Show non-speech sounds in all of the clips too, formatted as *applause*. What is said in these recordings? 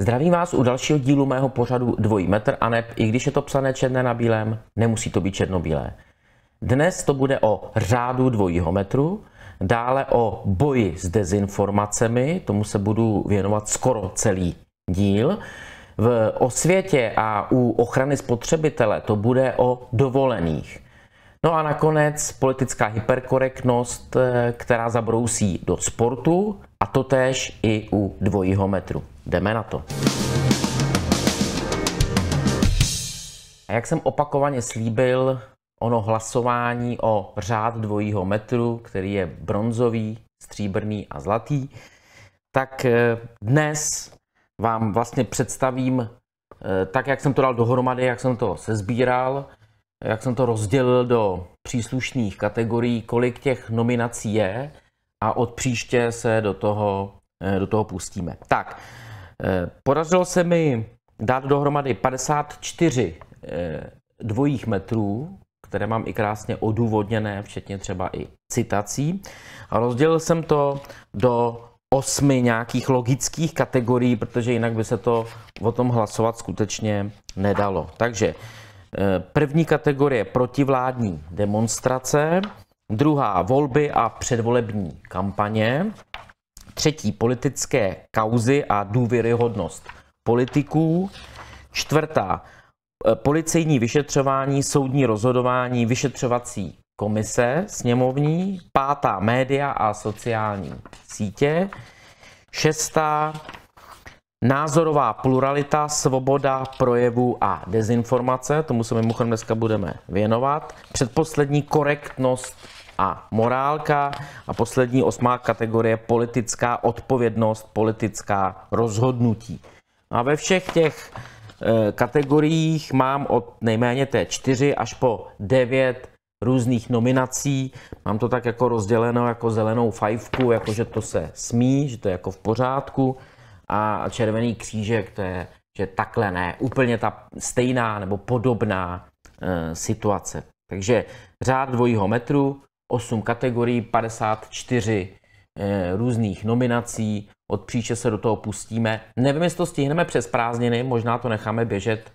Zdravím vás u dalšího dílu mého pořadu Dvojí metr a neb, i když je to psané černé na bílém, nemusí to být černobílé. Dnes to bude o řádu dvojího metru dále o boji s dezinformacemi, tomu se budu věnovat skoro celý díl. V osvětě a u ochrany spotřebitele to bude o dovolených. No a nakonec politická hyperkorektnost, eh, která zabrousí do sportu a to též i u dvojího metru. Jdeme na to. A jak jsem opakovaně slíbil, ono hlasování o řád dvojího metru, který je bronzový, stříbrný a zlatý, tak eh, dnes vám vlastně představím eh, tak, jak jsem to dal dohromady, jak jsem to sezbíral, jak jsem to rozdělil do příslušných kategorií, kolik těch nominací je a od příště se do toho, eh, do toho pustíme. Tak, podařilo se mi dát dohromady 54 dvojích metrů, které mám i krásně odůvodněné, včetně třeba i citací. A rozdělil jsem to do osmi nějakých logických kategorií, protože jinak by se to o tom hlasovat skutečně nedalo. Takže eh, první kategorie protivládní demonstrace, druhá volby a předvolební kampaně, třetí politické kauzy a důvěryhodnost politiků, čtvrtá Eh, policejní vyšetřování, soudní rozhodování, vyšetřovací komise sněmovní, pátá média a sociální sítě, šestá názorová pluralita, svoboda projevu a dezinformace, tomu se mimochodem dneska budeme věnovat, předposlední korektnost a morálka a poslední osmá kategorie politická odpovědnost, politická rozhodnutí. A ve všech těch Eh, kategoriích mám od nejméně té čtyři až po devět různých nominací. Mám to tak jako rozděleno jako zelenou fajfku, jako že to se smí, že to je jako v pořádku. A červený křížek, to je, že takhle ne, úplně ta stejná nebo podobná e, situace. Takže řád dvojího metru, 8 kategorií, 54 e, eh, různých nominací, od příče se do toho pustíme. Nevím, jestli to stihneme přes prázdniny, možná to necháme běžet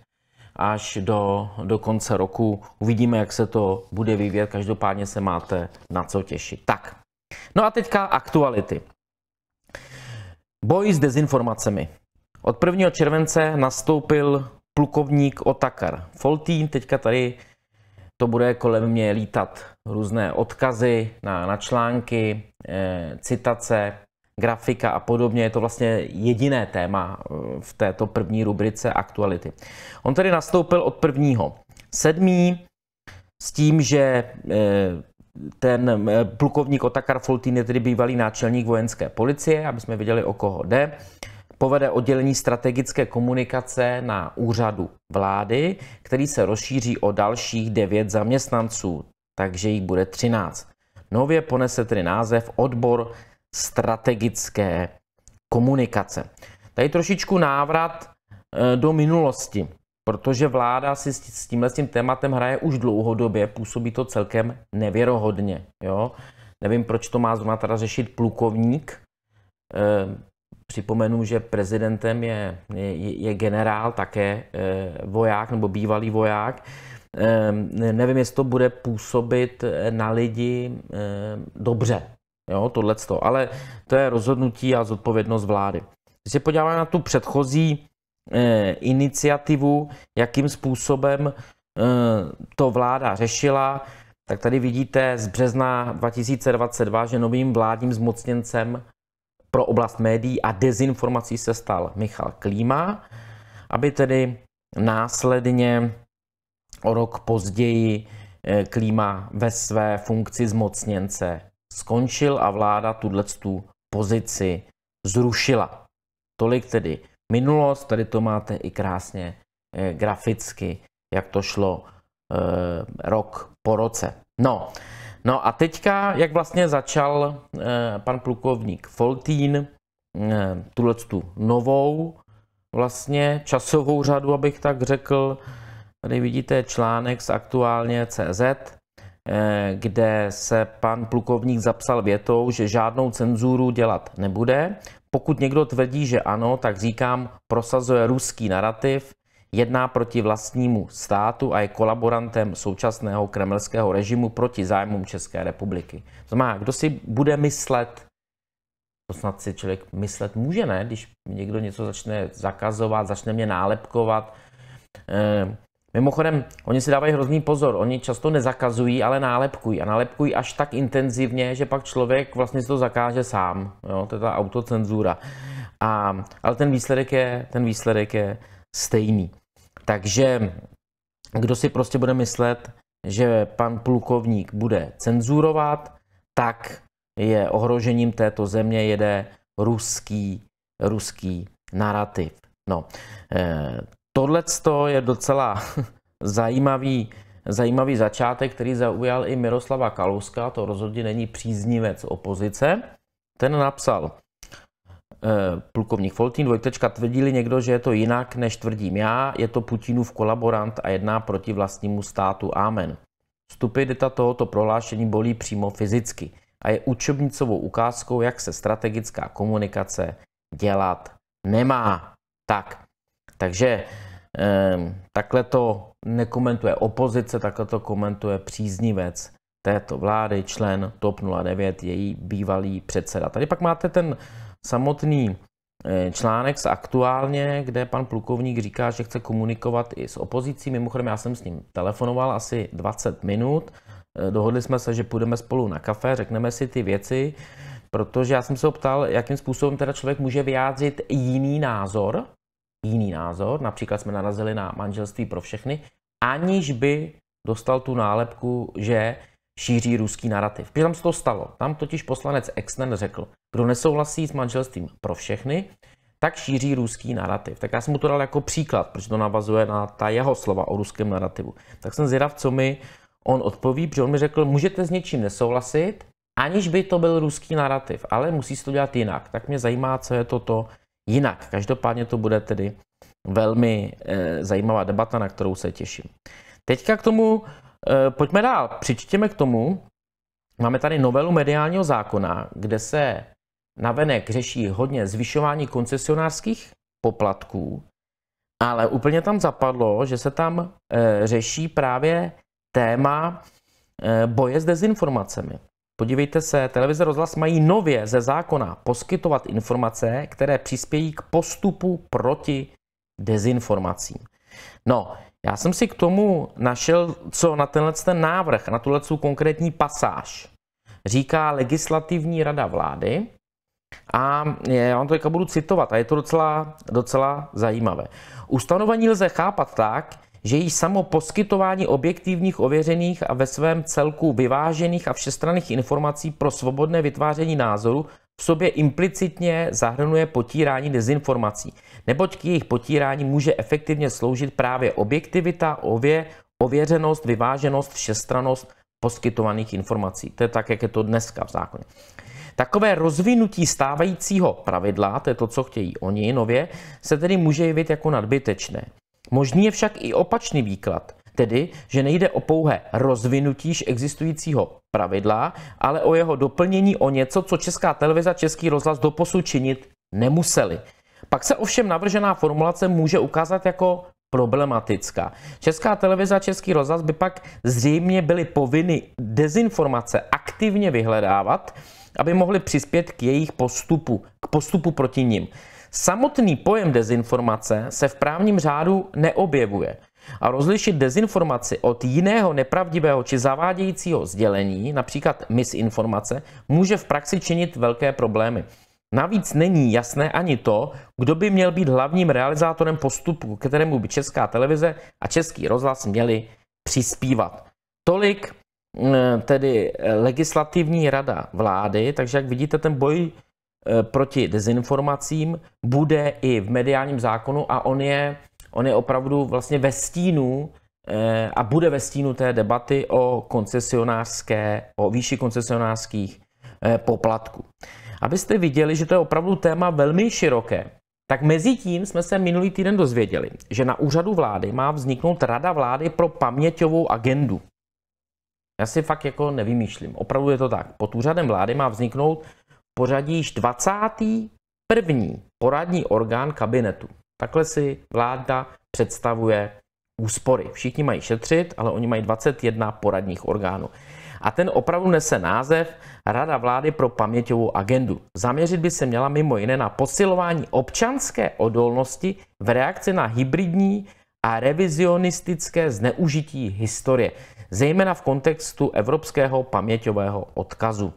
až do, do konce roku. Uvidíme, jak se to bude vyvíjet, každopádně se máte na co těšit. Tak, no a teďka aktuality. Boj s dezinformacemi. Od 1. července nastoupil plukovník Otakar Foltín, teďka tady to bude kolem mě lítat různé odkazy na, na články, eh, citace, grafika a podobně. Je to vlastně jediné téma eh, v této první rubrice aktuality. On tedy nastoupil od prvního sedmí s tím, že eh, ten eh, plukovník Otakar Foltín je tedy bývalý náčelník vojenské policie, aby jsme viděli, o koho jde. Povede oddělení strategické komunikace na úřadu vlády, který se rozšíří o dalších devět zaměstnanců, takže jich bude 13. Nově ponese tedy název Odbor strategické komunikace. Tady trošičku návrat eh, do minulosti, protože vláda si s tímhle s tím tématem hraje už dlouhodobě, působí to celkem nevěrohodně. Jo? Nevím, proč to má zrovna teda řešit plukovník. Eh, připomenu, že prezidentem je, je, je generál, také eh, voják nebo bývalý voják. Nevím, jestli to bude působit na lidi dobře jo, tohleto. Ale to je rozhodnutí a zodpovědnost vlády. Když se podíváme na tu předchozí eh, iniciativu, jakým způsobem eh, to vláda řešila, tak tady vidíte z března 2022, že novým vládním zmocněncem pro oblast médií a dezinformací se stal Michal Klíma, aby tedy následně o rok později eh, Klíma ve své funkci zmocněnce skončil a vláda tuhle tu pozici zrušila. Tolik tedy minulost, tady to máte i krásně eh, graficky, jak to šlo e, rok po roce. No, no a teďka, jak vlastně začal e, pan plukovník Foltín e, tuhle tu novou vlastně časovou řadu, abych tak řekl, tady vidíte článek z aktuálně CZ, Eh, kde se pan plukovník zapsal větou, že žádnou cenzuru dělat nebude. Pokud někdo tvrdí, že ano, tak říkám, prosazuje ruský narrativ, jedná proti vlastnímu státu a je kolaborantem současného kremelského režimu proti zájmům České republiky. To znamená, kdo si bude myslet, to snad si člověk myslet může, ne? Když někdo něco začne zakazovat, začne mě nálepkovat, eh, Mimochodem, oni si dávají hrozný pozor. Oni často nezakazují, ale nálepkují. A nálepkují až tak intenzivně, že pak člověk vlastně si to zakáže sám. Jo? To je ta autocenzura. A, ale ten výsledek, je, ten výsledek je stejný. Takže kdo si prostě bude myslet, že pan plukovník bude cenzurovat, tak je ohrožením této země jede ruský, ruský narrativ. No, eh, tohle je docela *laughs* zajímavý, zajímavý začátek, který zaujal i Miroslava Kalouska, to rozhodně není příznivec opozice. Ten napsal, eh, plukovník Foltín, dvojtečka, tvrdili někdo, že je to jinak, než tvrdím já, je to Putinův kolaborant a jedná proti vlastnímu státu. Amen. Stupidita tohoto prohlášení bolí přímo fyzicky a je učebnicovou ukázkou, jak se strategická komunikace dělat nemá. Tak, takže Ehm, takhle to nekomentuje opozice, takhle to komentuje příznivec této vlády, člen TOP 09, její bývalý předseda. Tady pak máte ten samotný e, článek z Aktuálně, kde pan plukovník říká, že chce komunikovat i s opozicí. Mimochodem, já jsem s ním telefonoval asi 20 minut. E, dohodli jsme se, že půjdeme spolu na kafe, řekneme si ty věci, protože já jsem se optal, jakým způsobem teda člověk může vyjádřit jiný názor jiný názor, například jsme narazili na manželství pro všechny, aniž by dostal tu nálepku, že šíří ruský narrativ. Protože tam se to stalo. Tam totiž poslanec Exner řekl, kdo nesouhlasí s manželstvím pro všechny, tak šíří ruský narrativ. Tak já jsem mu to dal jako příklad, protože to navazuje na ta jeho slova o ruském narrativu. Tak jsem zvědav, co mi on odpoví, protože on mi řekl, můžete s něčím nesouhlasit, aniž by to byl ruský narrativ, ale musí se to dělat jinak. Tak mě zajímá, co je toto jinak. Každopádně to bude tedy velmi e, zajímavá debata, na kterou se těším. Teďka k tomu, e, pojďme dál, přičtěme k tomu, máme tady novelu mediálního zákona, kde se navenek řeší hodně zvyšování koncesionářských poplatků, ale úplně tam zapadlo, že se tam e, řeší právě téma boje s dezinformacemi. Podívejte se, televize rozhlas mají nově ze zákona poskytovat informace, které přispějí k postupu proti dezinformacím. No, já jsem si k tomu našel, co na tenhle ten návrh, na tuhle konkrétní pasáž říká Legislativní rada vlády. A já vám to teďka budu citovat a je to docela, docela zajímavé. Ustanovení lze chápat tak, že již samo poskytování objektivních, ověřených a ve svém celku vyvážených a všestranných informací pro svobodné vytváření názoru v sobě implicitně zahrnuje potírání dezinformací, neboť k jejich potírání může efektivně sloužit právě objektivita, ově, ověřenost, vyváženost, všestranost poskytovaných informací. To je tak, jak je to dneska v zákoně. Takové rozvinutí stávajícího pravidla, to je to, co chtějí oni nově, se tedy může jevit jako nadbytečné. Možný je však i opačný výklad, tedy, že nejde o pouhé rozvinutí existujícího pravidla, ale o jeho doplnění o něco, co Česká televize a Český rozhlas doposud činit nemuseli. Pak se ovšem navržená formulace může ukázat jako problematická. Česká televize a Český rozhlas by pak zřejmě byly povinny dezinformace aktivně vyhledávat, aby mohli přispět k jejich postupu, k postupu proti nim. Samotný pojem dezinformace se v právním řádu neobjevuje a rozlišit dezinformaci od jiného nepravdivého či zavádějícího sdělení, například misinformace, může v praxi činit velké problémy. Navíc není jasné ani to, kdo by měl být hlavním realizátorem postupu, kterému by Česká televize a Český rozhlas měli přispívat. Tolik mm, tedy legislativní rada vlády, takže jak vidíte, ten boj Eh, proti dezinformacím bude i v mediálním zákonu a on je, on je opravdu vlastně ve stínu eh, a bude ve stínu té debaty o koncesionářské, o výši koncesionářských eh, poplatků. Abyste viděli, že to je opravdu téma velmi široké, tak mezi tím jsme se minulý týden dozvěděli, že na úřadu vlády má vzniknout Rada vlády pro paměťovou agendu. Já si fakt jako nevymýšlím. Opravdu je to tak. Pod úřadem vlády má vzniknout pořadí již 21. poradní orgán kabinetu. Takhle si vláda představuje úspory. Všichni mají šetřit, ale oni mají 21 poradních orgánů. A ten opravdu nese název Rada vlády pro paměťovou agendu. Zaměřit by se měla mimo jiné na posilování občanské odolnosti v reakci na hybridní a revizionistické zneužití historie, zejména v kontextu evropského paměťového odkazu.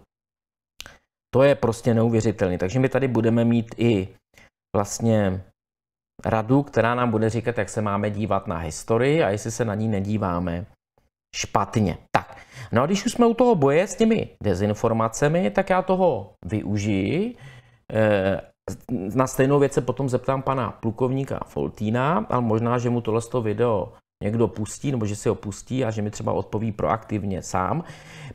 To je prostě neuvěřitelné. Takže my tady budeme mít i vlastně radu, která nám bude říkat, jak se máme dívat na historii a jestli se na ní nedíváme špatně. Tak, no a když už jsme u toho boje s těmi dezinformacemi, tak já toho využiji. Eh, na stejnou věc se potom zeptám pana plukovníka Foltína, ale možná, že mu tohle video někdo pustí, nebo že si ho pustí a že mi třeba odpoví proaktivně sám.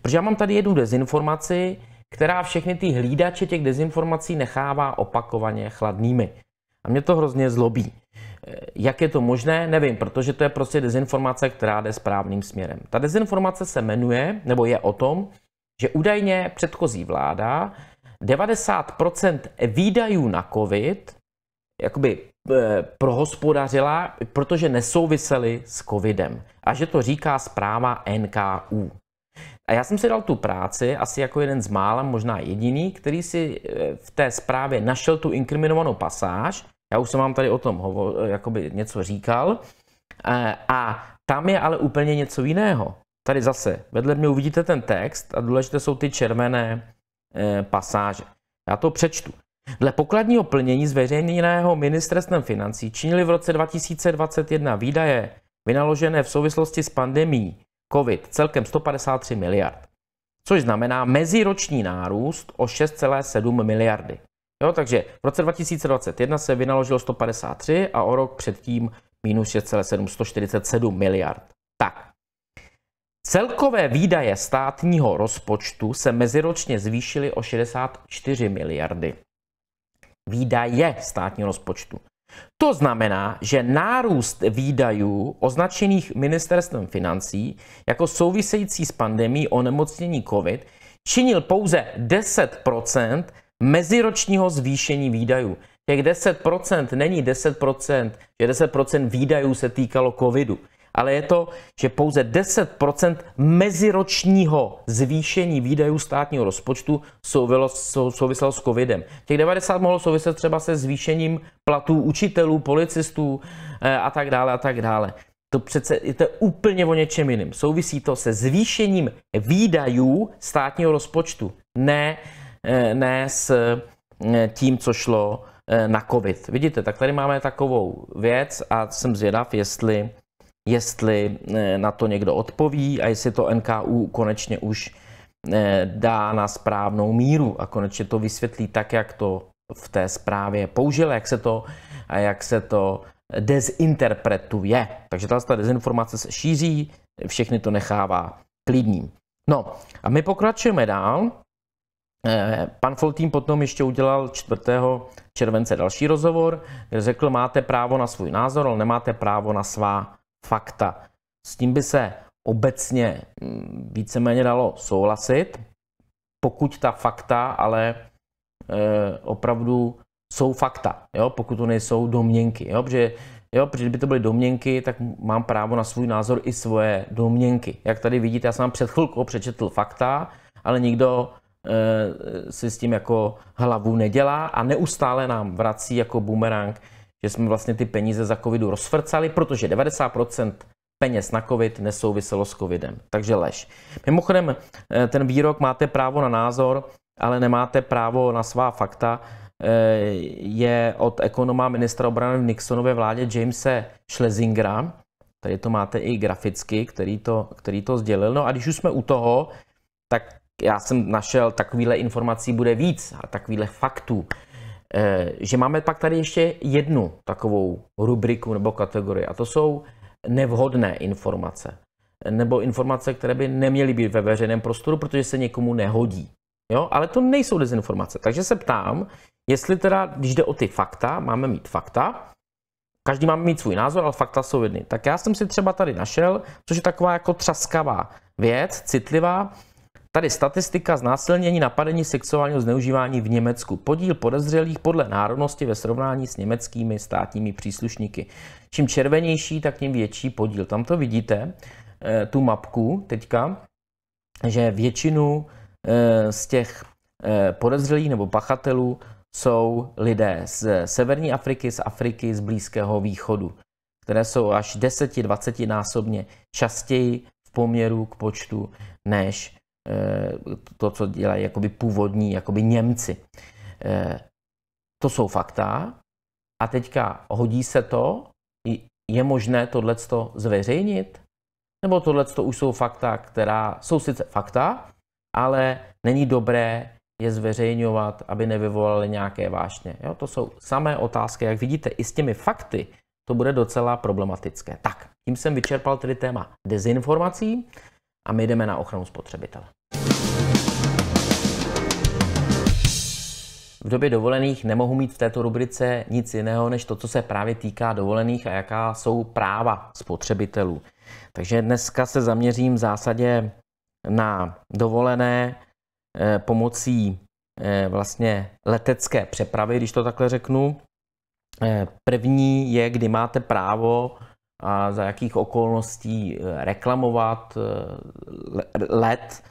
Protože já mám tady jednu dezinformaci, která všechny ty hlídače těch dezinformací nechává opakovaně chladnými. A mě to hrozně zlobí. Eh, jak je to možné, nevím, protože to je prostě dezinformace, která jde správným směrem. Ta dezinformace se jmenuje, nebo je o tom, že údajně předchozí vláda 90% výdajů na COVID jakoby eh, prohospodařila, protože nesouvisely s covidem. A že to říká zpráva NKU. A já jsem si dal tu práci, asi jako jeden z mála, možná jediný, který si eh, v té zprávě našel tu inkriminovanou pasáž. Já už jsem vám tady o tom hovo, eh, jakoby něco říkal. Eh, a tam je ale úplně něco jiného. Tady zase vedle mě uvidíte ten text a důležité jsou ty červené pasáže. Já to přečtu. Dle pokladního plnění zveřejněného ministerstvem financí činili v roce 2021 výdaje vynaložené v souvislosti s pandemí COVID celkem 153 miliard, což znamená meziroční nárůst o 6,7 miliardy. Jo, takže v roce 2021 se vynaložilo 153 a o rok předtím minus 6,7, 147 miliard. Tak, celkové výdaje státního rozpočtu se meziročně zvýšily o 64 miliardy. Výdaje státního rozpočtu. To znamená, že nárůst výdajů označených ministerstvem financí jako související s pandemí onemocnění COVID činil pouze 10 meziročního zvýšení výdajů. Těch 10% není 10%, že 10% výdajů se týkalo covidu ale je to, že pouze 10% meziročního zvýšení výdajů státního rozpočtu souviselo, souviselo s covidem. Těch 90 mohlo souviset třeba se zvýšením platů učitelů, policistů eh, a tak dále a tak dále. To přece je to úplně o něčem jiným. Souvisí to se zvýšením výdajů státního rozpočtu, ne, eh, ne s eh, tím, co šlo na COVID. Vidíte, tak tady máme takovou věc a jsem zvědav, jestli jestli eh, na to někdo odpoví a jestli to NKU konečně už eh, dá na správnou míru a konečně to vysvětlí tak, jak to v té zprávě použil, jak se to, a jak se to dezinterpretuje. Takže ta dezinformace se šíří, všechny to nechává klidným. No a my pokračujeme dál. Eh, pan Foltín potom ještě udělal 4. července další rozhovor, kde řekl, máte právo na svůj názor, ale nemáte právo na svá fakta. S tím by se obecně mm, víceméně dalo souhlasit, pokud ta fakta ale e, opravdu jsou fakta, jo? pokud to nejsou domněnky. Jo? Protože, jo, protože kdyby to byly domněnky, tak mám právo na svůj názor i svoje domněnky. Jak tady vidíte, já jsem vám před chvilkou přečetl fakta, ale nikdo e, si s tím jako hlavu nedělá a neustále nám vrací jako bumerang že jsme vlastně ty peníze za covidu rozfrcali, protože 90% peněz na covid nesouviselo s covidem. Takže lež. Mimochodem, eh, ten výrok máte právo na názor, ale nemáte právo na svá fakta, eh, je od ekonoma ministra obrany v Nixonově vládě Jamese Schlesingera. Tady to máte i graficky, který to, který to sdělil. No a když už jsme u toho, tak já jsem našel takovýhle informací bude víc a takovýhle faktů. Eh, že máme pak tady ještě jednu takovou rubriku nebo kategorii, a to jsou nevhodné informace. Nebo informace, které by neměly být ve veřejném prostoru, protože se někomu nehodí. Jo? Ale to nejsou dezinformace. Takže se ptám, jestli teda, když jde o ty fakta, máme mít fakta, každý má mít svůj názor, ale fakta jsou jedny. Tak já jsem si třeba tady našel, což je taková jako třaskavá věc, citlivá, Tady statistika znásilnění, napadení, sexuálního zneužívání v Německu. Podíl podezřelých podle národnosti ve srovnání s německými státními příslušníky. Čím červenější, tak tím větší podíl. Tam to vidíte, eh, tu mapku teďka, že většinu eh, z těch eh, podezřelých nebo pachatelů jsou lidé z severní Afriky, z Afriky, z Blízkého východu, které jsou až 10-20 násobně častěji v poměru k počtu než Eh, to, co dělají jakoby původní jakoby Němci. Eh, to jsou fakta a teďka hodí se to, je možné tohleto zveřejnit? Nebo tohleto už jsou fakta, která jsou sice fakta, ale není dobré je zveřejňovat, aby nevyvolali nějaké vášně. Jo, to jsou samé otázky, jak vidíte, i s těmi fakty to bude docela problematické. Tak, tím jsem vyčerpal tedy téma dezinformací a my jdeme na ochranu spotřebitele. V době dovolených nemohu mít v této rubrice nic jiného, než to, co se právě týká dovolených a jaká jsou práva spotřebitelů. Takže dneska se zaměřím v zásadě na dovolené eh, pomocí eh, vlastně letecké přepravy, když to takhle řeknu. Eh, první je, kdy máte právo a za jakých okolností eh, reklamovat eh, let,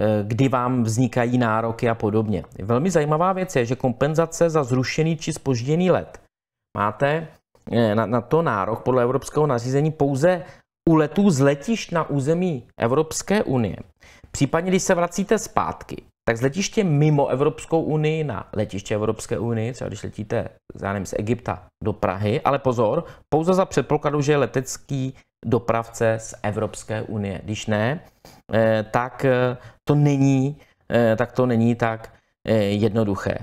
eh, kdy vám vznikají nároky a podobně. Velmi zajímavá věc je, že kompenzace za zrušený či spožděný let máte na, na to nárok podle evropského nařízení pouze u letů z letišť na území Evropské unie. Případně, když se vracíte zpátky tak z letiště mimo Evropskou unii na letiště Evropské unii, třeba když letíte z nevím, z Egypta do Prahy, ale pozor, pouze za předpokladu, že je letecký dopravce z Evropské unie. Když ne, eh, eh, eh, tak to není, tak to není tak jednoduché.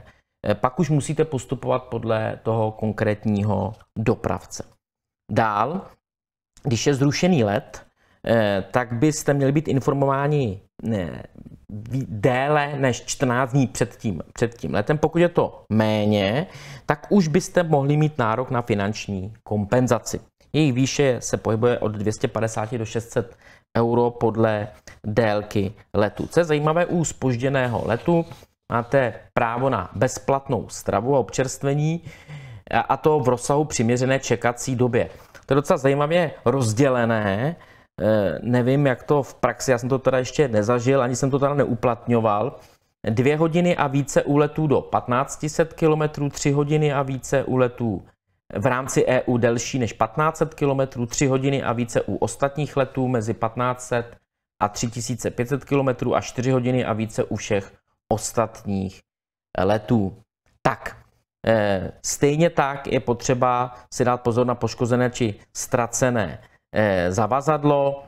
Pak už musíte postupovat podle toho konkrétního dopravce. Dál, když je zrušený let, Eh, tak byste měli být informováni déle než 14 dní před tím, před tím letem. Pokud je to méně, tak už byste mohli mít nárok na finanční kompenzaci. Jejich výše se pohybuje od 250 do 600 euro podle délky letu. Co je zajímavé u spožděného letu, máte právo na bezplatnou stravu a občerstvení a to v rozsahu přiměřené čekací době. To je docela zajímavě rozdělené Eh, nevím, jak to v praxi, já jsem to teda ještě nezažil, ani jsem to teda neuplatňoval, dvě hodiny a více úletů do 1500 km, tři hodiny a více úletů v rámci EU delší než 1500 km, tři hodiny a více u ostatních letů mezi 1500 a 3500 km a 4 hodiny a více u všech ostatních letů. Tak, eh, stejně tak je potřeba si dát pozor na poškozené či ztracené Eh, zavazadlo.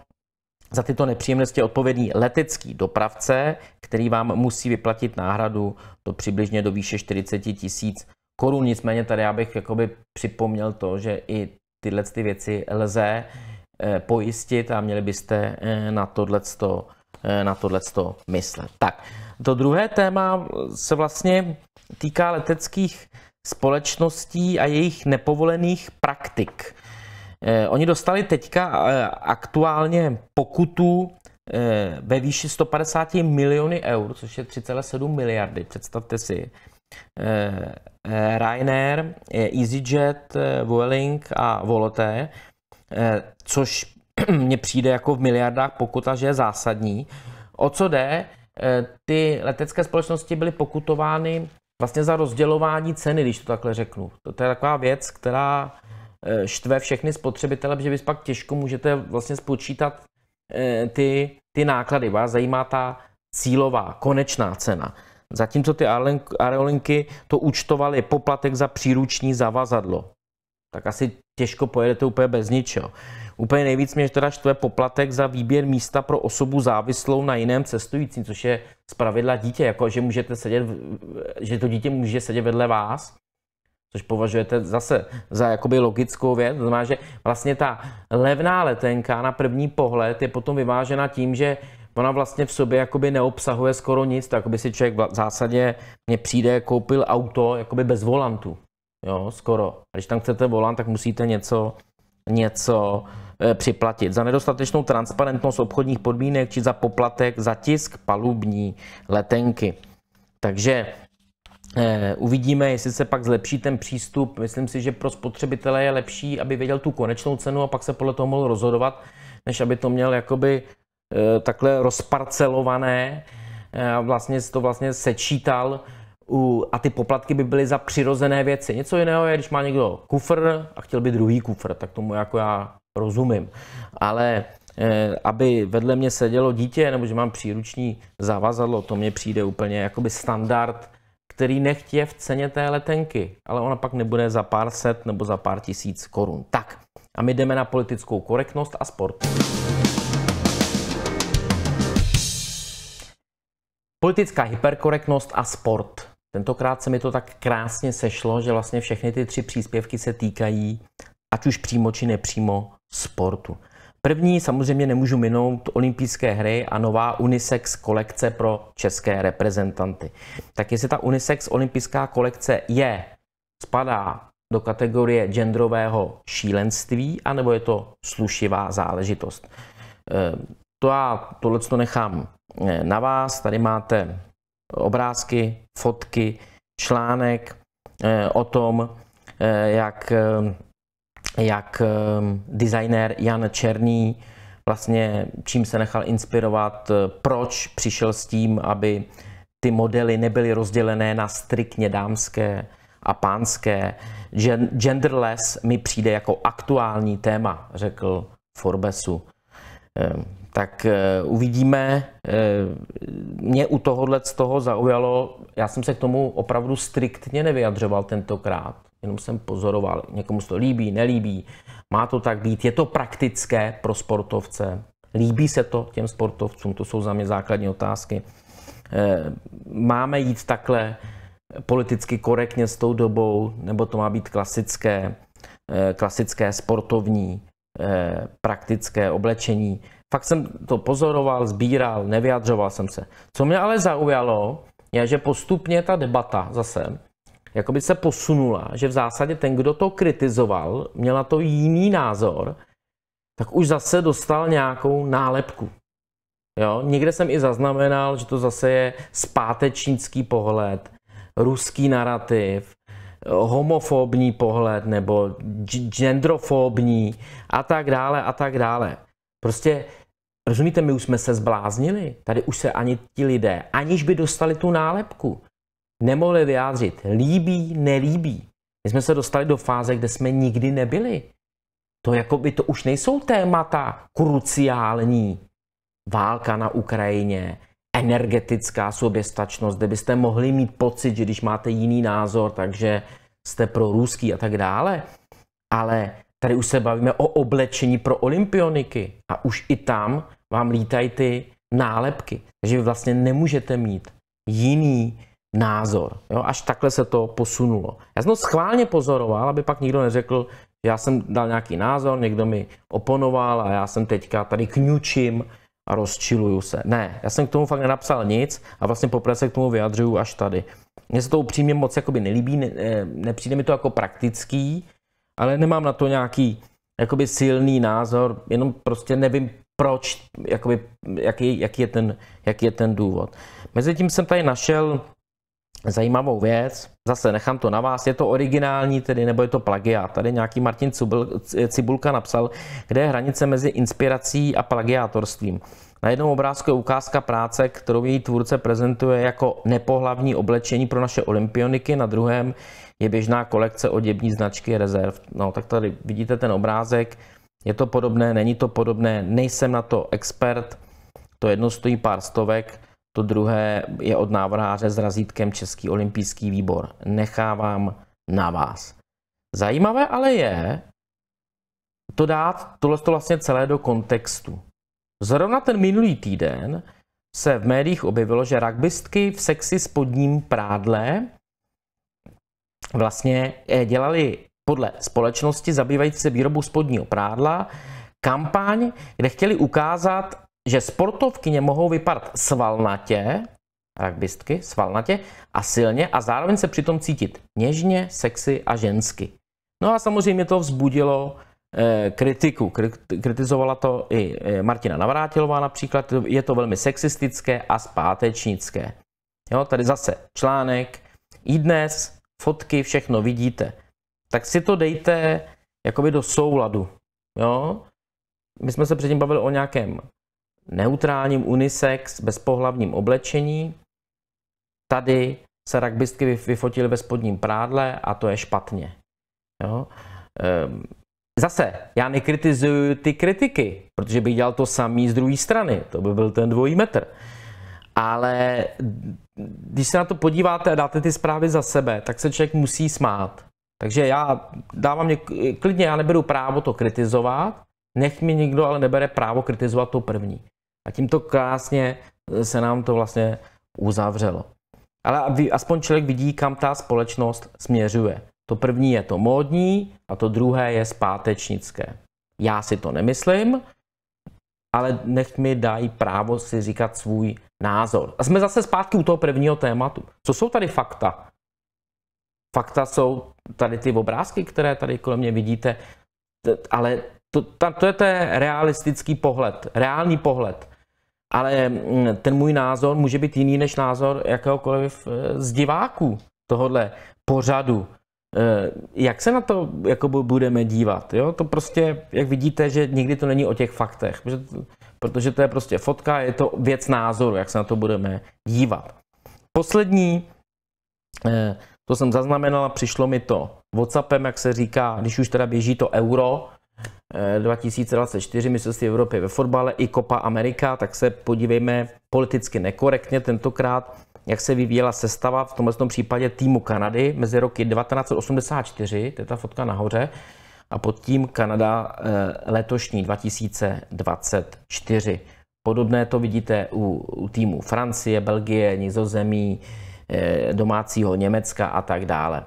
Za tyto nepříjemnosti je odpovědný letecký dopravce, který vám musí vyplatit náhradu do přibližně do výše 40 tisíc korun. Nicméně tady já bych jakoby připomněl to, že i tyhle ty věci lze eh, pojistit a měli byste eh, na tohleto, na tohleto myslet. Tak, to druhé téma se vlastně týká leteckých společností a jejich nepovolených praktik. Eh, oni dostali teďka eh, aktuálně pokutu eh, ve výši 150 miliony eur, což je 3,7 miliardy, představte si. Ryanair, EasyJet, Vueling a Voloté, což *clears throat* mně přijde jako v miliardách pokuta, že je zásadní. O co jde? Ty letecké společnosti byly pokutovány vlastně za rozdělování ceny, když to takhle řeknu. To je taková věc, která Eh, štve všechny spotřebitele, protože vy pak těžko můžete vlastně spočítat eh, ty, ty náklady. Vás zajímá ta cílová, konečná cena. Zatímco ty areolinky to účtovaly poplatek za příruční zavazadlo. Tak asi těžko pojedete úplně bez ničeho. Úplně nejvíc mě teda štve poplatek za výběr místa pro osobu závislou na jiném cestujícím, což je zpravidla dítě, jako že můžete sedět, že to dítě může sedět vedle vás což považujete zase za jakoby logickou věc. To znamená, že vlastně ta levná letenka na první pohled je potom vyvážena tím, že ona vlastně v sobě jakoby neobsahuje skoro nic, tak by si člověk v zásadě mě přijde, koupil auto jakoby bez volantu. Jo, skoro. A když tam chcete volant, tak musíte něco, něco e, připlatit. Za nedostatečnou transparentnost obchodních podmínek či za poplatek za tisk palubní letenky. Takže Eh, uvidíme, jestli se pak zlepší ten přístup. Myslím si, že pro spotřebitele je lepší, aby věděl tu konečnou cenu a pak se podle toho mohl rozhodovat, než aby to měl jakoby eh, takhle rozparcelované eh, a vlastně to vlastně sečítal u, a ty poplatky by byly za přirozené věci. Něco jiného je, když má někdo kufr a chtěl by druhý kufr, tak tomu jako já rozumím. Ale aby vedle mě sedělo dítě, nebo že mám příruční zavazadlo, to mně přijde úplně jakoby standard, který nechtě v ceně té letenky, ale ona pak nebude za pár set nebo za pár tisíc korun. Tak, a my jdeme na politickou korektnost a sport. Politická hyperkorektnost a sport. Tentokrát se mi to tak krásně sešlo, že vlastně všechny ty tři příspěvky se týkají, ať už přímo či nepřímo, sportu. První samozřejmě nemůžu minout olympijské hry a nová unisex kolekce pro české reprezentanty. Tak jestli ta unisex olympijská kolekce je, spadá do kategorie genderového šílenství, anebo je to slušivá záležitost. Eh, to já tohle to nechám eh, na vás. Tady máte obrázky, fotky, článek eh, o tom, jak jak eh, designér Jan Černý vlastně čím se nechal inspirovat, eh, proč přišel s tím, aby ty modely nebyly rozdělené na striktně dámské a pánské. Genderless mi přijde jako aktuální téma, řekl Forbesu. Ehm, tak eh, uvidíme. Ehm, mě u tohohle z toho zaujalo, já jsem se k tomu opravdu striktně nevyjadřoval tentokrát jenom jsem pozoroval. Někomu se to líbí, nelíbí, má to tak být, je to praktické pro sportovce, líbí se to těm sportovcům, to jsou za mě základní otázky. Eh, máme jít takhle politicky korektně s tou dobou, nebo to má být klasické, eh, klasické sportovní, eh, praktické oblečení. Fakt jsem to pozoroval, sbíral, nevyjadřoval jsem se. Co mě ale zaujalo, je, že postupně ta debata zase jakoby se posunula, že v zásadě ten, kdo to kritizoval, měl na to jiný názor, tak už zase dostal nějakou nálepku. Jo? Někde jsem i zaznamenal, že to zase je zpátečnický pohled, ruský narrativ, homofobní pohled nebo genderofobní a tak dále a tak dále. Prostě Rozumíte, my už jsme se zbláznili. Tady už se ani ti lidé, aniž by dostali tu nálepku, nemohli vyjádřit. Líbí, nelíbí. My jsme se dostali do fáze, kde jsme nikdy nebyli. To jako by to už nejsou témata kruciální. Válka na Ukrajině, energetická soběstačnost, kde byste mohli mít pocit, že když máte jiný názor, takže jste pro ruský a tak dále. Ale tady už se bavíme o oblečení pro olympioniky a už i tam vám lítají ty nálepky. Takže vy vlastně nemůžete mít jiný názor. Jo? Až takhle se to posunulo. Já jsem to schválně pozoroval, aby pak nikdo neřekl, že já jsem dal nějaký názor, někdo mi oponoval a já jsem teďka tady kňučím a rozčiluju se. Ne, já jsem k tomu fakt nenapsal nic a vlastně poprvé se k tomu vyjadřuju až tady. Mně se to upřímně moc jakoby nelíbí, ne, eh, nepřijde mi to jako praktický, ale nemám na to nějaký jakoby silný názor, jenom prostě nevím, proč, jakoby, jaký, jaký, je ten, jaký je ten důvod. Mezitím jsem tady našel zajímavou věc. Zase nechám to na vás, je to originální tedy, nebo je to plagiát. Tady nějaký Martin Cibulka napsal, kde je hranice mezi inspirací a plagiátorstvím. Na jednom obrázku je ukázka práce, kterou její tvůrce prezentuje jako nepohlavní oblečení pro naše olympioniky, na druhém je běžná kolekce oděbní značky rezerv. No, tak tady vidíte ten obrázek, je to podobné, není to podobné, nejsem na to expert, to jedno stojí pár stovek, to druhé je od návrháře s razítkem Český olympijský výbor. Nechávám na vás. Zajímavé ale je to dát tohle to vlastně celé do kontextu. Zrovna ten minulý týden se v médiích objevilo, že rugbystky v sexy spodním prádle vlastně eh, dělali podle společnosti zabývající se výrobu spodního prádla kampaň, kde chtěli ukázat, že sportovkyně mohou vypadat svalnatě, rugbystky, svalnatě a silně a zároveň se přitom cítit něžně, sexy a žensky. No a samozřejmě to vzbudilo eh, kritiku. Kritizovala to i eh, Martina Navrátilová například. Je to velmi sexistické a zpátečnické. Jo, tady zase článek, i dnes, fotky, všechno vidíte. Tak si to dejte jakoby do souladu. Jo? My jsme se předtím bavili o nějakém neutrálním unisex pohlavním oblečení. Tady se rugbystky vyfotili ve spodním prádle a to je špatně. Jo? Ehm, zase, já nekritizuju ty kritiky, protože bych dělal to samý z druhé strany, to by byl ten dvojí metr. Ale když se na to podíváte a dáte ty zprávy za sebe, tak se člověk musí smát. Takže já dávám, něk- klidně já neberu právo to kritizovat, nech mi nikdo ale nebere právo kritizovat to první. A tímto krásně eh, se nám to vlastně uzavřelo. Ale aspoň člověk vidí, kam ta společnost směřuje. To první je to módní a to druhé je zpátečnické. Já si to nemyslím, ale nech mi dají právo si říkat svůj názor. A jsme zase zpátky u toho prvního tématu. Co jsou tady fakta? Fakta jsou tady ty obrázky, které tady kolem mě vidíte, ale to, to, to je ten realistický pohled, reálný pohled ale mm, ten můj názor může být jiný než názor jakéhokoliv eh, z diváků tohohle pořadu. Eh, jak se na to jako budeme dívat? Jo? To prostě, jak vidíte, že nikdy to není o těch faktech, protože to, protože to je prostě fotka, je to věc názoru, jak se na to budeme dívat. Poslední, eh, to jsem zaznamenala, přišlo mi to WhatsAppem, jak se říká, když už teda běží to euro, 2024 mistrovství Evropy ve fotbale i Copa Amerika, tak se podívejme politicky nekorektně tentokrát, jak se vyvíjela sestava v tomhle případě týmu Kanady mezi roky 1984, to je ta fotka nahoře, a pod tím Kanada eh, letošní 2024. Podobné to vidíte u, u týmu Francie, Belgie, Nizozemí, eh, domácího Německa a tak dále.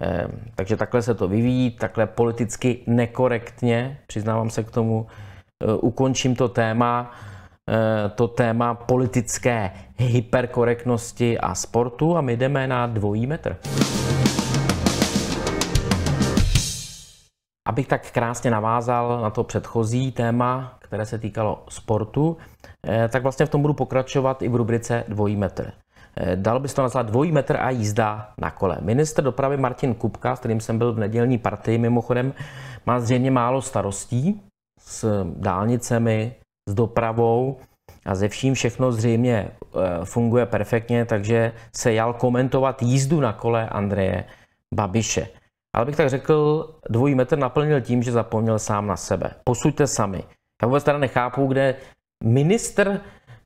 Ehm, takže takhle se to vyvíjí, takhle politicky nekorektně, přiznávám se k tomu, e, ukončím to téma, e, to téma politické hyperkorektnosti a sportu a my jdeme na dvojí metr. Abych tak krásně navázal na to předchozí téma, které se týkalo sportu, e, tak vlastně v tom budu pokračovat i v rubrice dvojí metr. Eh, dal by se to nazvat dvojí metr a jízda na kole. Minister dopravy Martin Kupka, s kterým jsem byl v nedělní partii mimochodem, má zřejmě málo starostí s dálnicemi, s dopravou a ze vším všechno zřejmě eh, funguje perfektně, takže se jal komentovat jízdu na kole Andreje Babiše. Ale bych tak řekl, dvojí metr naplnil tím, že zapomněl sám na sebe. Posuďte sami. Já vůbec teda nechápu, kde minister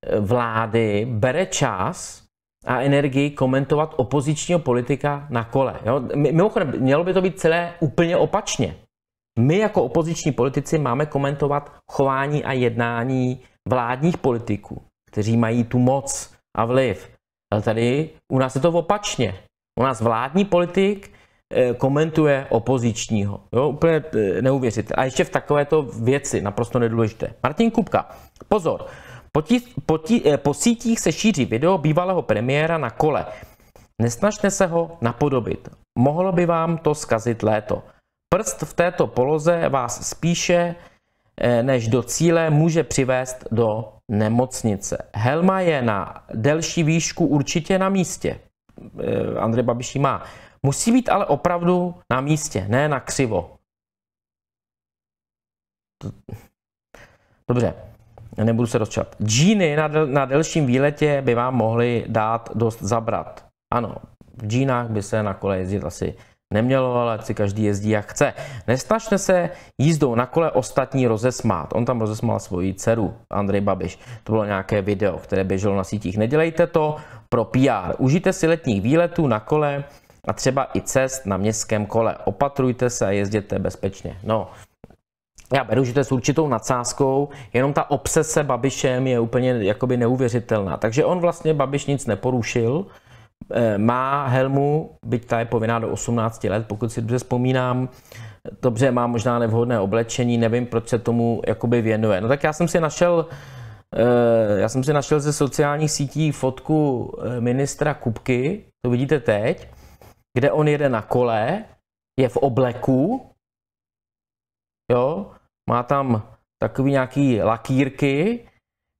eh, vlády bere čas a energii komentovat opozičního politika na kole. Jo? Mimochodem, mělo by to být celé úplně opačně. My jako opoziční politici máme komentovat chování a jednání vládních politiků, kteří mají tu moc a vliv. Ale tady u nás je to opačně. U nás vládní politik eh, komentuje opozičního. Jo, úplně eh, neuvěřitelné. A ještě v takovéto věci, naprosto nedůležité. Martin Kupka, pozor, po, tí, po, tí, eh, po sítích se šíří video bývalého premiéra na kole. Nesnažte se ho napodobit. Mohlo by vám to zkazit léto. Prst v této poloze vás spíše eh, než do cíle může přivést do nemocnice. Helma je na delší výšku určitě na místě. Eh, Andrej Babiš má. Musí být ale opravdu na místě, ne na křivo. Dobře nebudu se rozčat. Džíny na, del, na delším výletě by vám mohly dát dost zabrat. Ano, v džínách by se na kole jezdit asi nemělo, ale si každý jezdí jak chce. Nestačne se jízdou na kole ostatní rozesmát. On tam rozesmál svoji dceru, Andrej Babiš. To bylo nějaké video, které běželo na sítích. Nedělejte to pro PR. Užijte si letních výletů na kole a třeba i cest na městském kole. Opatrujte se a jezděte bezpečně. No, já beru, že to je s určitou nadsázkou, jenom ta obsese Babišem je úplně jakoby neuvěřitelná. Takže on vlastně Babiš nic neporušil, eh, má helmu, byť ta je povinná do 18 let, pokud si dobře vzpomínám, dobře, má možná nevhodné oblečení, nevím, proč se tomu jakoby věnuje. No tak já jsem si našel eh, já jsem si našel ze sociálních sítí fotku eh, ministra Kupky, to vidíte teď, kde on jede na kole, je v obleku, jo, má tam takový nějaký lakírky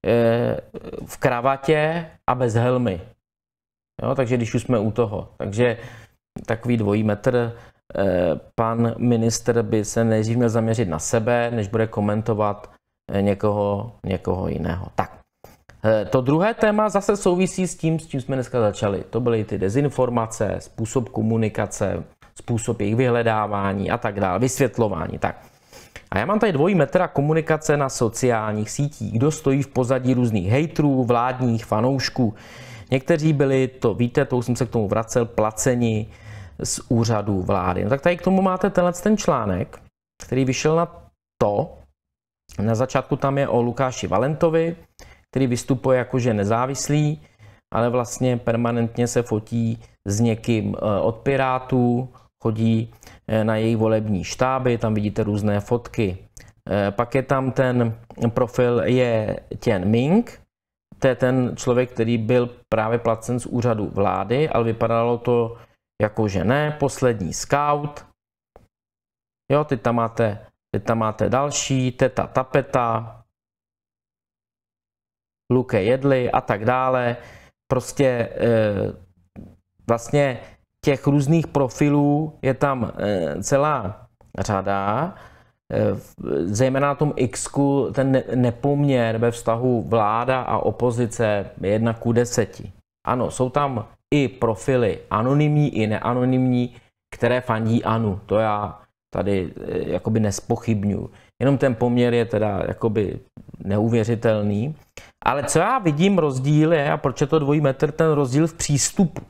eh, v kravatě a bez helmy. Jo, takže když už jsme u toho. Takže takový dvojí metr, eh, pan minister by se nejdřív měl zaměřit na sebe, než bude komentovat eh, někoho, někoho jiného. Tak, to druhé téma zase souvisí s tím, s čím jsme dneska začali. To byly ty dezinformace, způsob komunikace, způsob jejich vyhledávání a tak dále, vysvětlování. Tak, a já mám tady dvojí metra komunikace na sociálních sítích. Kdo stojí v pozadí různých hejtrů, vládních fanoušků. Někteří byli, to víte, to už jsem se k tomu vracel, placeni z úřadu vlády. No tak tady k tomu máte tenhle ten článek, který vyšel na to. Na začátku tam je o Lukáši Valentovi, který vystupuje jakože nezávislý, ale vlastně permanentně se fotí s někým eh, od Pirátů, chodí Eh, na její volební štáby, tam vidíte různé fotky. Eh, pak je tam ten profil je Tian Ming, to je ten člověk, který byl právě placen z úřadu vlády, ale vypadalo to jako, že ne, poslední scout. Jo, teď tam máte, teď tam máte další, Teta Tapeta, Luke Jedli a tak dále. Prostě e, vlastně těch různých profilů je tam eh, celá řada. Eh, zejména na tom X ten nepoměr ve vztahu vláda a opozice je jedna ku deseti. Ano, jsou tam i profily anonymní i neanonymní, které fandí Anu. To já tady eh, jakoby nespochybnuju. Jenom ten poměr je teda jakoby neuvěřitelný. Ale co já vidím rozdíl je, a proč je to dvojí metr, ten rozdíl v přístupu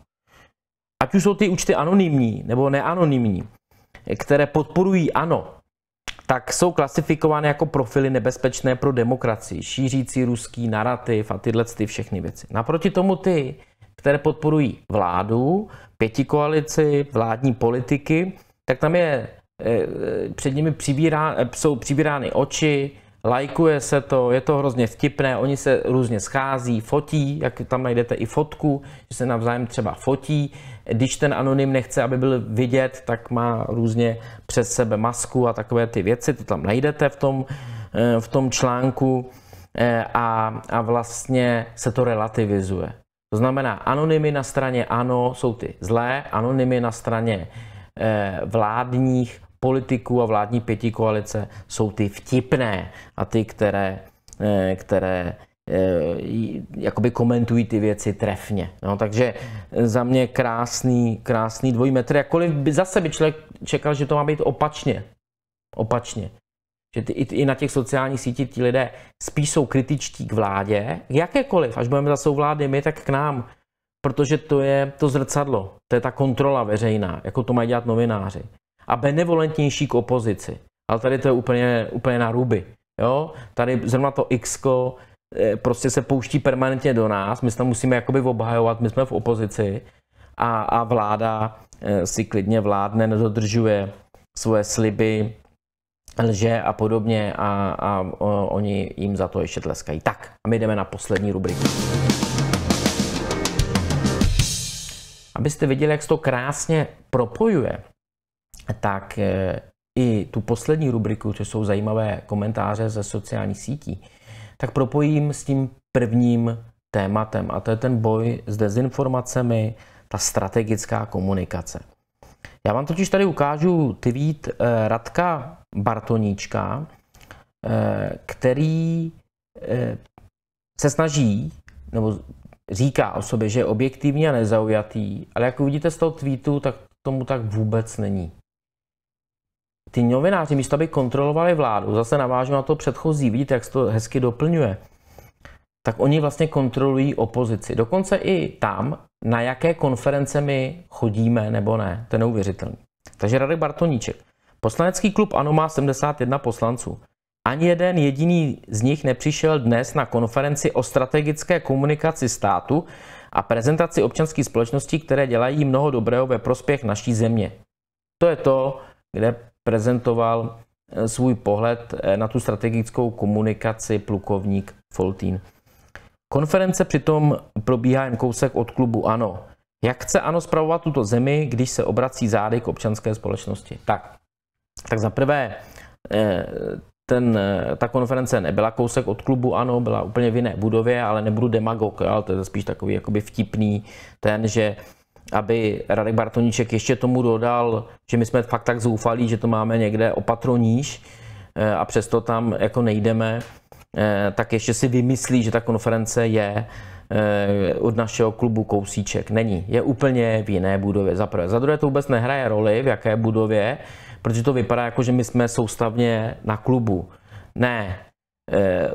ať už jsou ty účty anonymní nebo neanonymní, které podporují ano, tak jsou klasifikovány jako profily nebezpečné pro demokracii, šířící ruský narrativ a tyhle ty všechny věci. Naproti tomu ty, které podporují vládu, pětikoalici, vládní politiky, tak tam je eh, eh, před nimi přibírá, eh, jsou přibírány oči, lajkuje se to, je to hrozně vtipné, oni se různě schází, fotí, jak tam najdete i fotku, že se navzájem třeba fotí. Když ten anonym nechce, aby byl vidět, tak má různě přes sebe masku a takové ty věci, to tam najdete v tom, eh, v tom článku eh, a, a vlastně se to relativizuje. To znamená, anonymy na straně ano jsou ty zlé, anonymy na straně eh, vládních politiků a vládní pěti koalice jsou ty vtipné a ty, které, eh, které eh, jakoby komentují ty věci trefně. No, takže za mě krásný, krásný dvojmetr. jakkoliv by zase by člověk čekal, že to má být opačně. Opačně. Že ty, i na těch sociálních sítích ti lidé spíš jsou kritičtí k vládě, jakékoliv, až budeme zase u vlády my, tak k nám, protože to je to zrcadlo, to je ta kontrola veřejná, jako to mají dělat novináři a benevolentnější k opozici. Ale tady to je úplně, úplně na ruby. Jo? Tady zrovna to X eh, prostě se pouští permanentně do nás, my se tam musíme jakoby obhajovat, my jsme v opozici a, a vláda eh, si klidně vládne, nedodržuje svoje sliby, lže a podobně a, a oni jim za to ještě tleskají. Tak a my jdeme na poslední rubriku. Abyste viděli, jak se to krásně propojuje, tak eh, i tu poslední rubriku, což jsou zajímavé komentáře ze sociálních sítí, tak propojím s tím prvním tématem a to je ten boj s dezinformacemi, ta strategická komunikace. Já vám totiž tady ukážu tweet eh, Radka Bartoníčka, eh, který se snaží, nebo říká o sobě, že je objektivní a nezaujatý, ale jak uvidíte z toho tweetu, tak tomu tak vůbec není ty novináři, místo aby kontrolovali vládu, zase navážu na to předchozí, vidíte, jak se to hezky doplňuje, tak oni vlastně kontrolují opozici. Dokonce i tam, na jaké konference my chodíme nebo ne. To je neuvěřitelné. Takže Radek Bartoníček. Poslanecký klub ANO má 71 poslanců. Ani jeden jediný z nich nepřišel dnes na konferenci o strategické komunikaci státu a prezentaci občanských společností, které dělají mnoho dobrého ve prospěch naší země. To je to, kde prezentoval eh, svůj pohled eh, na tu strategickou komunikaci plukovník Foltín. Konference přitom probíhá jen kousek od klubu ANO. Jak chce ANO zpravovat tuto zemi, když se obrací zády k občanské společnosti? Tak, tak za prvé, eh, ten, ta konference nebyla kousek od klubu, ano, byla úplně v jiné budově, ale nebudu demagog, ale to je spíš takový jakoby vtipný ten, že aby Radek Bartoníček ještě tomu dodal, že my jsme fakt tak zoufalí, že to máme někde opatro níž eh, a přesto tam jako nejdeme, eh, tak ještě si vymyslí, že ta konference je eh, od našeho klubu kousíček. Není. Je úplně v jiné budově. Za prvé. Za druhé to vůbec nehraje roli, v jaké budově, protože to vypadá jako, že my jsme soustavně na klubu. Ne.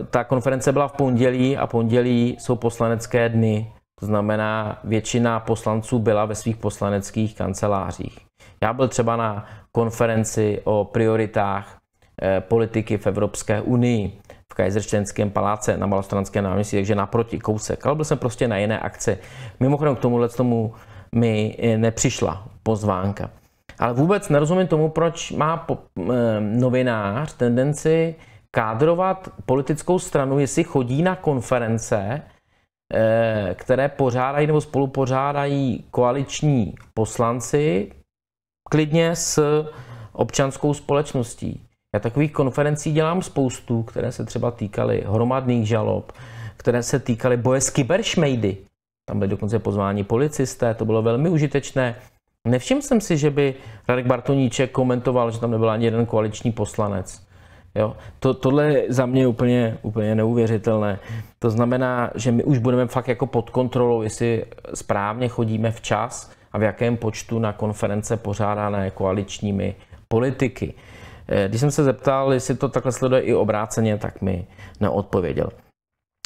Ta konference byla v pondělí a pondělí jsou poslanecké dny. To znamená, většina poslanců byla ve svých poslaneckých kancelářích. Já byl třeba na konferenci o prioritách eh, politiky v Evropské unii v Kajzerštěnském paláce na Malostranském náměstí, takže naproti kousek, ale byl jsem prostě na jiné akci. Mimochodem k tomuhle tomu mi eh, nepřišla pozvánka. Ale vůbec nerozumím tomu, proč má eh, novinář tendenci kádrovat politickou stranu, jestli chodí na konference Eh, které pořádají nebo spolupořádají koaliční poslanci, klidně s občanskou společností. Já takových konferencí dělám spoustu, které se třeba týkaly hromadných žalob, které se týkaly boje s kyberšmejdy. Tam byly dokonce pozváni policisté, to bylo velmi užitečné. Nevšiml jsem si, že by Radek Bartoníček komentoval, že tam nebyl ani jeden koaliční poslanec. Jo? To, tohle je za mě úplně, úplně neuvěřitelné. To znamená, že my už budeme fakt jako pod kontrolou, jestli správně chodíme včas a v jakém počtu na konference pořádané koaličními politiky. Eh, když jsem se zeptal, jestli to takhle sleduje i obráceně, tak mi neodpověděl.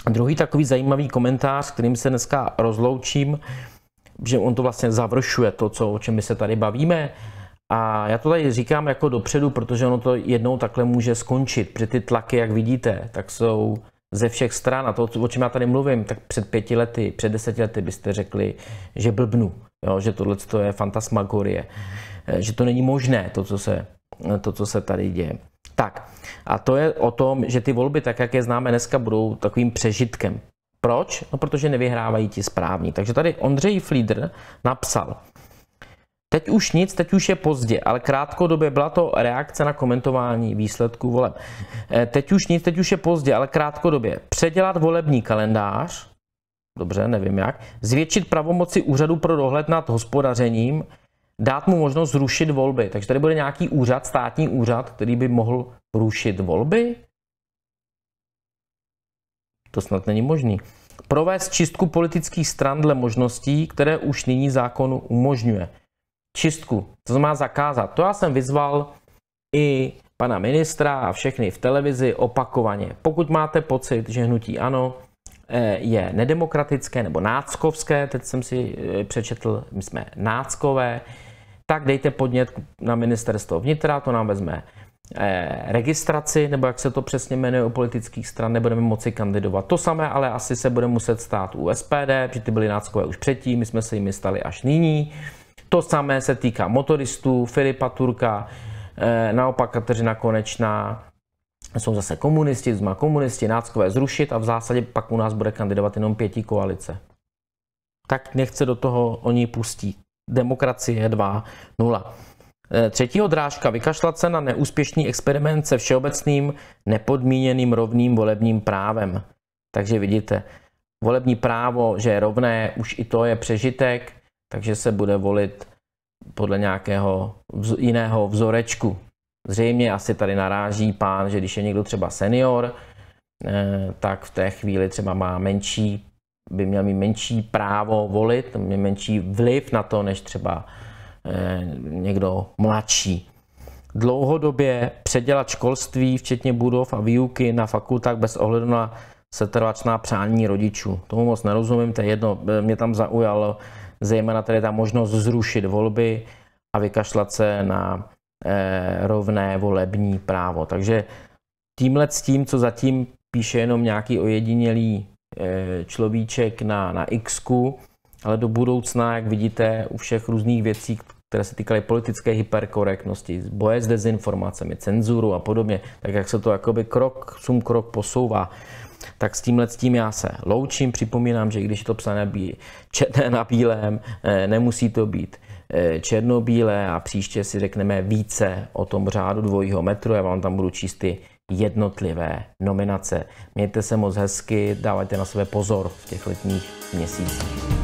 Druhý takový zajímavý komentář, kterým se dneska rozloučím, že on to vlastně završuje to, co, o čem my se tady bavíme, a já to tady říkám jako dopředu, protože ono to jednou takhle může skončit. Při ty tlaky, jak vidíte, tak jsou ze všech stran a to, o čem já tady mluvím, tak před pěti lety, před deseti lety byste řekli, že blbnu, jo, že tohle je fantasmagorie, eh, že to není možné, to co, se, to, co se tady děje. Tak a to je o tom, že ty volby, tak jak je známe dneska, budou takovým přežitkem. Proč? No, protože nevyhrávají ti správní. Takže tady Ondřej Flídr napsal, Teď už nic, teď už je pozdě, ale krátkodobě byla to reakce na komentování výsledků voleb. Eh, teď už nic, teď už je pozdě, ale krátkodobě. Předělat volební kalendář, dobře, nevím jak, zvětšit pravomoci úřadu pro dohled nad hospodařením, dát mu možnost zrušit volby. Takže tady bude nějaký úřad, státní úřad, který by mohl rušit volby? To snad není možný. Provést čistku politických stran dle možností, které už nyní zákon umožňuje čistku, to znamená zakázat. To já jsem vyzval i pana ministra a všechny v televizi opakovaně. Pokud máte pocit, že hnutí ano eh, je nedemokratické nebo náckovské, teď jsem si eh, přečetl, my jsme náckové, tak dejte podnět na ministerstvo vnitra, to nám vezme eh, registraci, nebo jak se to přesně jmenuje u politických stran, nebudeme moci kandidovat. To samé ale asi se bude muset stát u SPD, protože ty byly náckové už předtím, my jsme se jimi stali až nyní. To samé se týká motoristů, Filipa Turka, eh, naopak Kateřina Konečná, jsou zase komunisti, zma komunisti, náckové zrušit a v zásadě pak u nás bude kandidovat jenom pětí koalice. Tak nechce do toho oni pustí. Demokracie 2.0. Eh, třetího drážka vykašlat se na neúspěšný experiment se všeobecným nepodmíněným rovným volebním právem. Takže vidíte, volební právo, že je rovné, už i to je přežitek takže se bude volit podle nějakého vz, jiného vzorečku. Zřejmě asi tady naráží pán, že když je někdo třeba senior, eh, tak v té chvíli třeba má menší, by měl mít menší právo volit, menší vliv na to, než třeba eh, někdo mladší. Dlouhodobě předělat školství, včetně budov a výuky na fakultách bez ohledu na setrvačná přání rodičů. Tomu moc nerozumím, to je jedno. Mě tam zaujalo zejména tedy ta možnost zrušit volby a vykašlat se na eh, rovné volební právo. Takže tímhle s tím, co zatím píše jenom nějaký ojedinělý eh, človíček na, na X, ale do budoucna, jak vidíte, u všech různých věcí, které se týkaly politické hyperkorektnosti, boje s dezinformacemi, cenzuru a podobně, tak jak se to jakoby krok, sum krok posouvá. Tak s tímhle s tím já se loučím. Připomínám, že když je to psané bí, černé na bílém, eh, nemusí to být eh, černobílé a příště si řekneme více o tom řádu dvojího metru. Já vám tam budu číst ty jednotlivé nominace. Mějte se moc hezky, dávajte na sebe pozor v těch letních měsících.